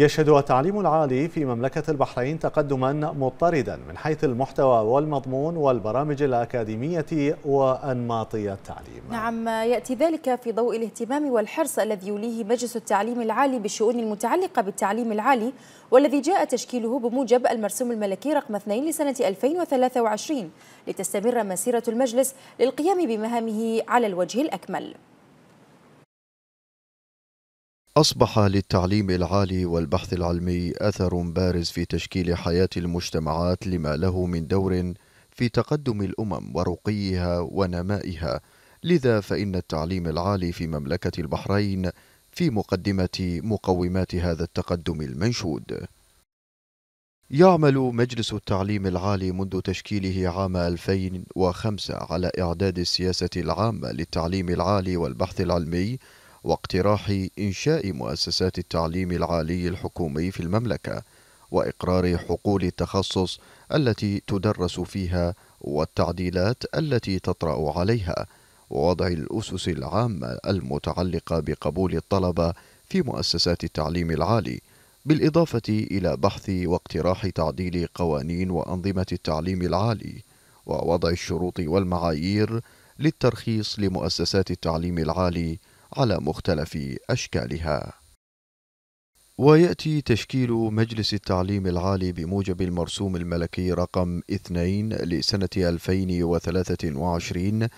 يشهد التعليم العالي في مملكة البحرين تقدما مضطردا من حيث المحتوى والمضمون والبرامج الأكاديمية وأنماطية التعليم نعم يأتي ذلك في ضوء الاهتمام والحرص الذي يوليه مجلس التعليم العالي بالشؤون المتعلقة بالتعليم العالي والذي جاء تشكيله بموجب المرسوم الملكي رقم 2 لسنة 2023 لتستمر مسيرة المجلس للقيام بمهامه على الوجه الأكمل أصبح للتعليم العالي والبحث العلمي أثر بارز في تشكيل حياة المجتمعات لما له من دور في تقدم الأمم ورقيها ونمائها، لذا فإن التعليم العالي في مملكة البحرين في مقدمة مقومات هذا التقدم المنشود. يعمل مجلس التعليم العالي منذ تشكيله عام 2005 على إعداد السياسة العامة للتعليم العالي والبحث العلمي واقتراح إنشاء مؤسسات التعليم العالي الحكومي في المملكة وإقرار حقول التخصص التي تدرس فيها والتعديلات التي تطرأ عليها ووضع الأسس العامة المتعلقة بقبول الطلبة في مؤسسات التعليم العالي بالإضافة إلى بحث واقتراح تعديل قوانين وأنظمة التعليم العالي ووضع الشروط والمعايير للترخيص لمؤسسات التعليم العالي على مختلف أشكالها. ويأتي تشكيل مجلس التعليم العالي بموجب المرسوم الملكي رقم 2 لسنة 2023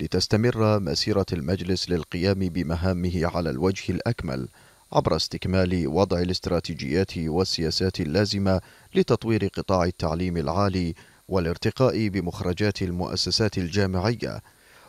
لتستمر مسيرة المجلس للقيام بمهامه على الوجه الأكمل عبر استكمال وضع الاستراتيجيات والسياسات اللازمة لتطوير قطاع التعليم العالي والارتقاء بمخرجات المؤسسات الجامعية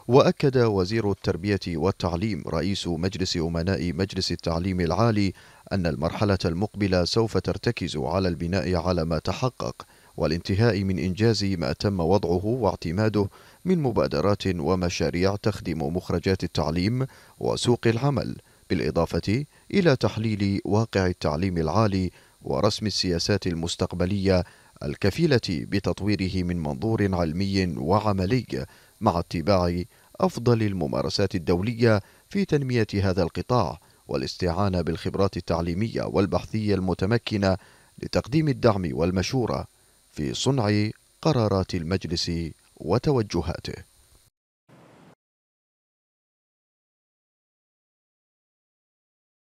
وأكد وزير التربية والتعليم رئيس مجلس أمناء مجلس التعليم العالي أن المرحلة المقبلة سوف ترتكز على البناء على ما تحقق والانتهاء من إنجاز ما تم وضعه واعتماده من مبادرات ومشاريع تخدم مخرجات التعليم وسوق العمل بالإضافة إلى تحليل واقع التعليم العالي ورسم السياسات المستقبلية الكفيلة بتطويره من منظور علمي وعملي مع اتباع أفضل الممارسات الدولية في تنمية هذا القطاع والاستعانة بالخبرات التعليمية والبحثية المتمكنة لتقديم الدعم والمشورة في صنع قرارات المجلس وتوجهاته